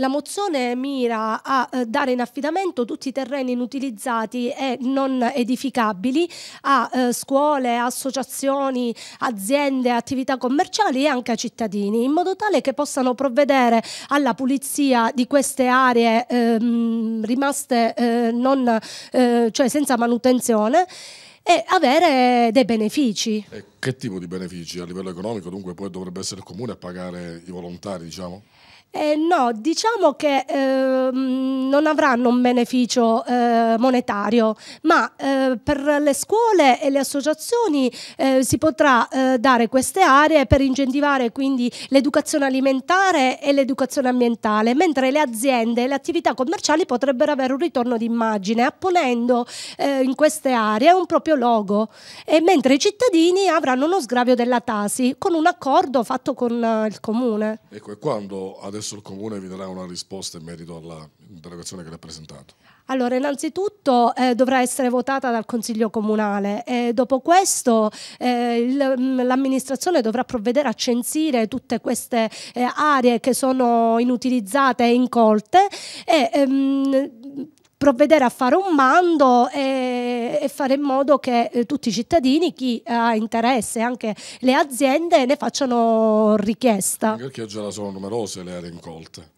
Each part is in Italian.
La mozione mira a eh, dare in affidamento tutti i terreni inutilizzati e non edificabili a eh, scuole, associazioni, aziende, attività commerciali e anche a cittadini, in modo tale che possano provvedere alla pulizia di queste aree ehm, rimaste eh, non, eh, cioè senza manutenzione e avere dei benefici. E che tipo di benefici? A livello economico dunque poi dovrebbe essere il comune a pagare i volontari, diciamo? Eh, no, diciamo che ehm, non avranno un beneficio eh, monetario, ma eh, per le scuole e le associazioni eh, si potrà eh, dare queste aree per incentivare quindi l'educazione alimentare e l'educazione ambientale, mentre le aziende e le attività commerciali potrebbero avere un ritorno d'immagine apponendo eh, in queste aree un proprio logo, e mentre i cittadini avranno uno sgravio della Tasi con un accordo fatto con il comune. Ecco, e quando adesso adesso il Comune vi darà una risposta in merito alla all'interrogazione che le ha presentato? Allora, innanzitutto eh, dovrà essere votata dal Consiglio Comunale e eh, dopo questo eh, mm, l'amministrazione dovrà provvedere a censire tutte queste eh, aree che sono inutilizzate e incolte e ehm, provvedere a fare un mando e e fare in modo che eh, tutti i cittadini, chi ha interesse, anche le aziende, ne facciano richiesta. Perché già sono numerose le aree incolte.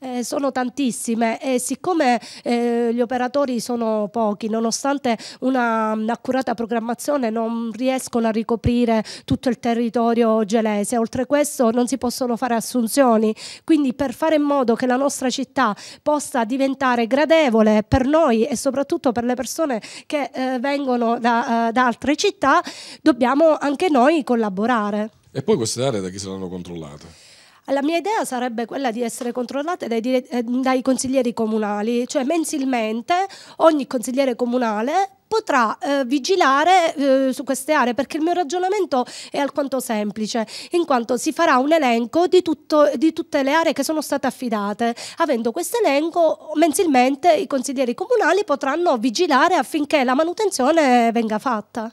Eh, sono tantissime e siccome eh, gli operatori sono pochi, nonostante un'accurata programmazione non riescono a ricoprire tutto il territorio gelese, oltre questo non si possono fare assunzioni, quindi per fare in modo che la nostra città possa diventare gradevole per noi e soprattutto per le persone che eh, vengono da, eh, da altre città, dobbiamo anche noi collaborare. E poi queste aree da chi saranno controllate? La mia idea sarebbe quella di essere controllate dai, dire- eh, dai consiglieri comunali, cioè mensilmente ogni consigliere comunale potrà eh, vigilare eh, su queste aree perché il mio ragionamento è alquanto semplice in quanto si farà un elenco di, tutto, di tutte le aree che sono state affidate avendo questo elenco mensilmente i consiglieri comunali potranno vigilare affinché la manutenzione venga fatta